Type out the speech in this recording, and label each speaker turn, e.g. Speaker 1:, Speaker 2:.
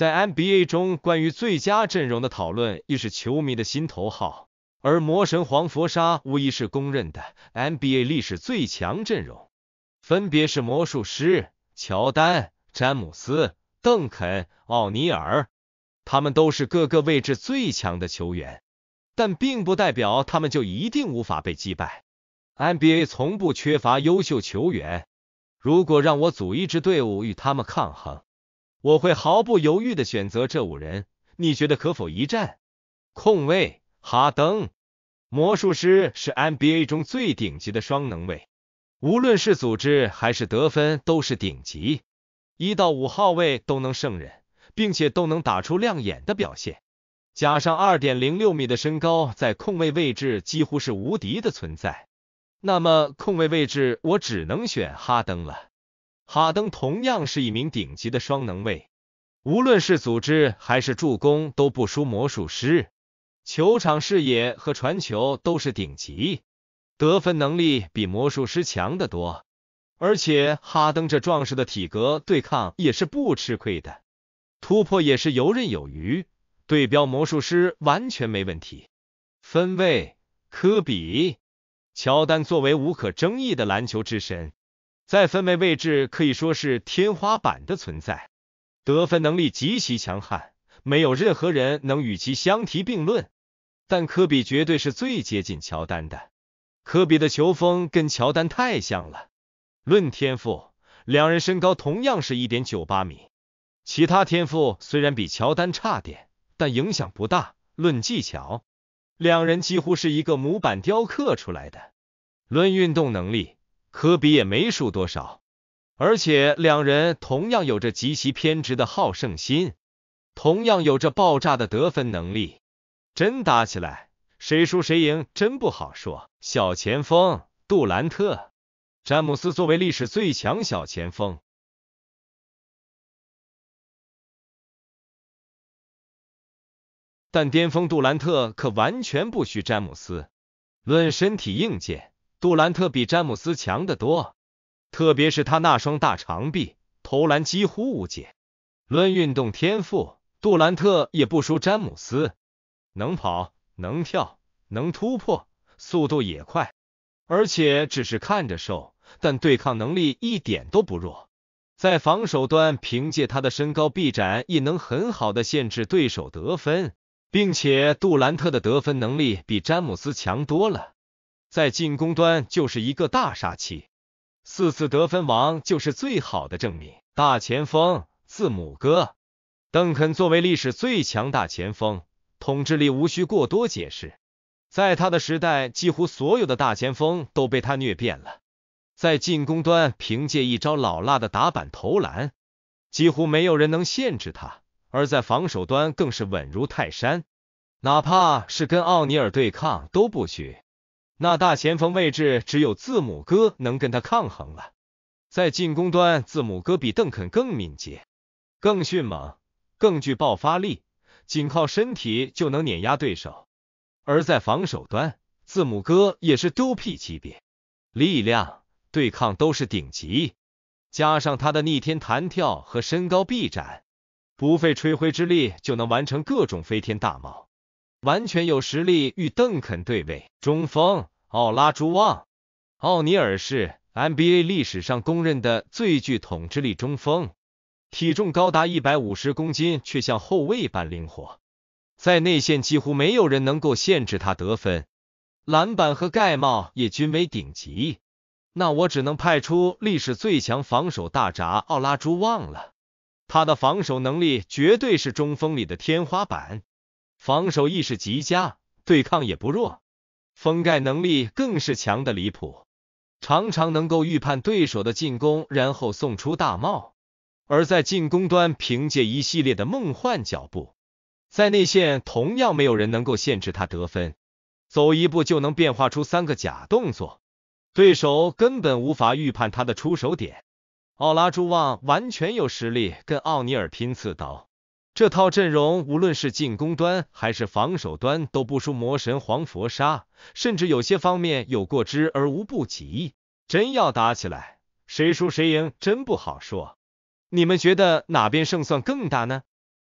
Speaker 1: 在 NBA 中，关于最佳阵容的讨论亦是球迷的心头好。而魔神黄佛沙无疑是公认的 NBA 历史最强阵容，分别是魔术师、乔丹、詹姆斯、邓肯、奥尼尔。他们都是各个位置最强的球员，但并不代表他们就一定无法被击败。NBA 从不缺乏优秀球员。如果让我组一支队伍与他们抗衡，我会毫不犹豫的选择这五人，你觉得可否一战？控卫哈登，魔术师是 NBA 中最顶级的双能卫，无论是组织还是得分都是顶级，一到五号位都能胜任，并且都能打出亮眼的表现。加上二点零六米的身高，在控卫位置几乎是无敌的存在。那么控卫位置我只能选哈登了。哈登同样是一名顶级的双能卫，无论是组织还是助攻都不输魔术师，球场视野和传球都是顶级，得分能力比魔术师强得多。而且哈登这壮实的体格，对抗也是不吃亏的，突破也是游刃有余，对标魔术师完全没问题。分位，科比、乔丹作为无可争议的篮球之神。在分位位置可以说是天花板的存在，得分能力极其强悍，没有任何人能与其相提并论。但科比绝对是最接近乔丹的。科比的球风跟乔丹太像了。论天赋，两人身高同样是一点九八米，其他天赋虽然比乔丹差点，但影响不大。论技巧，两人几乎是一个模板雕刻出来的。论运动能力。科比也没输多少，而且两人同样有着极其偏执的好胜心，同样有着爆炸的得分能力，真打起来谁输谁赢真不好说。小前锋杜兰特、詹姆斯作为历史最强小前锋，但巅峰杜兰特可完全不虚詹姆斯，论身体硬件。杜兰特比詹姆斯强得多，特别是他那双大长臂，投篮几乎无解。论运动天赋，杜兰特也不输詹姆斯，能跑、能跳、能突破，速度也快。而且只是看着瘦，但对抗能力一点都不弱。在防守端，凭借他的身高臂展，也能很好的限制对手得分，并且杜兰特的得分能力比詹姆斯强多了。在进攻端就是一个大杀器，四次得分王就是最好的证明。大前锋字母哥、邓肯作为历史最强大前锋，统治力无需过多解释。在他的时代，几乎所有的大前锋都被他虐遍了。在进攻端，凭借一招老辣的打板投篮，几乎没有人能限制他；而在防守端，更是稳如泰山，哪怕是跟奥尼尔对抗都不虚。那大前锋位置只有字母哥能跟他抗衡了。在进攻端，字母哥比邓肯更敏捷、更迅猛、更具爆发力，仅靠身体就能碾压对手；而在防守端，字母哥也是 DoP 级别，力量、对抗都是顶级。加上他的逆天弹跳和身高臂展，不费吹灰之力就能完成各种飞天大帽。完全有实力与邓肯对位，中锋奥拉朱旺。奥尼尔是 NBA 历史上公认的最具统治力中锋，体重高达一百五十公斤，却像后卫般灵活，在内线几乎没有人能够限制他得分、篮板和盖帽也均为顶级。那我只能派出历史最强防守大闸奥拉朱旺了，他的防守能力绝对是中锋里的天花板。防守意识极佳，对抗也不弱，封盖能力更是强的离谱，常常能够预判对手的进攻，然后送出大帽。而在进攻端，凭借一系列的梦幻脚步，在内线同样没有人能够限制他得分，走一步就能变化出三个假动作，对手根本无法预判他的出手点。奥拉朱旺完全有实力跟奥尼尔拼刺刀。这套阵容无论是进攻端还是防守端都不输魔神黄佛沙，甚至有些方面有过之而无不及。真要打起来，谁输谁赢真不好说。你们觉得哪边胜算更大呢？